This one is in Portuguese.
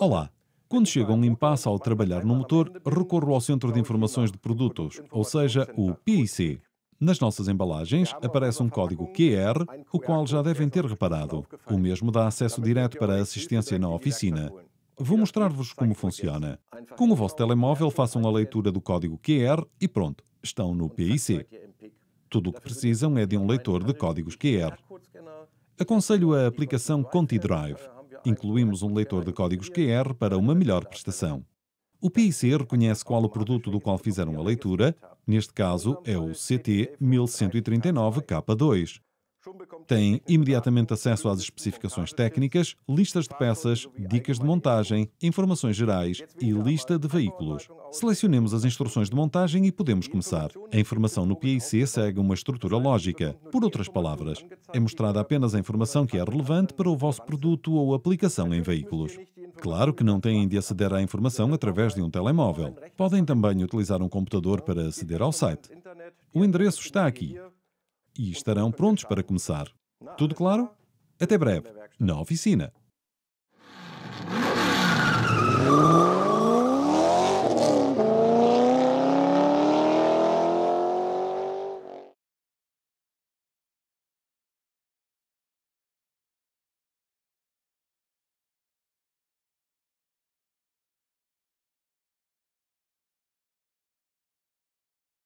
Olá. Quando chego a um impasse ao trabalhar no motor, recorro ao Centro de Informações de Produtos, ou seja, o PIC. Nas nossas embalagens aparece um código QR, o qual já devem ter reparado. O mesmo dá acesso direto para a assistência na oficina. Vou mostrar-vos como funciona. Com o vosso telemóvel, façam a leitura do código QR e pronto, estão no PIC. Tudo o que precisam é de um leitor de códigos QR. Aconselho a aplicação ContiDrive incluímos um leitor de códigos QR para uma melhor prestação. O PIC reconhece qual o produto do qual fizeram a leitura, neste caso é o CT 1139K2, tem imediatamente acesso às especificações técnicas, listas de peças, dicas de montagem, informações gerais e lista de veículos. Selecionemos as instruções de montagem e podemos começar. A informação no PIC segue uma estrutura lógica. Por outras palavras, é mostrada apenas a informação que é relevante para o vosso produto ou aplicação em veículos. Claro que não têm de aceder à informação através de um telemóvel. Podem também utilizar um computador para aceder ao site. O endereço está aqui e estarão prontos para começar. Tudo claro? Até breve, na oficina.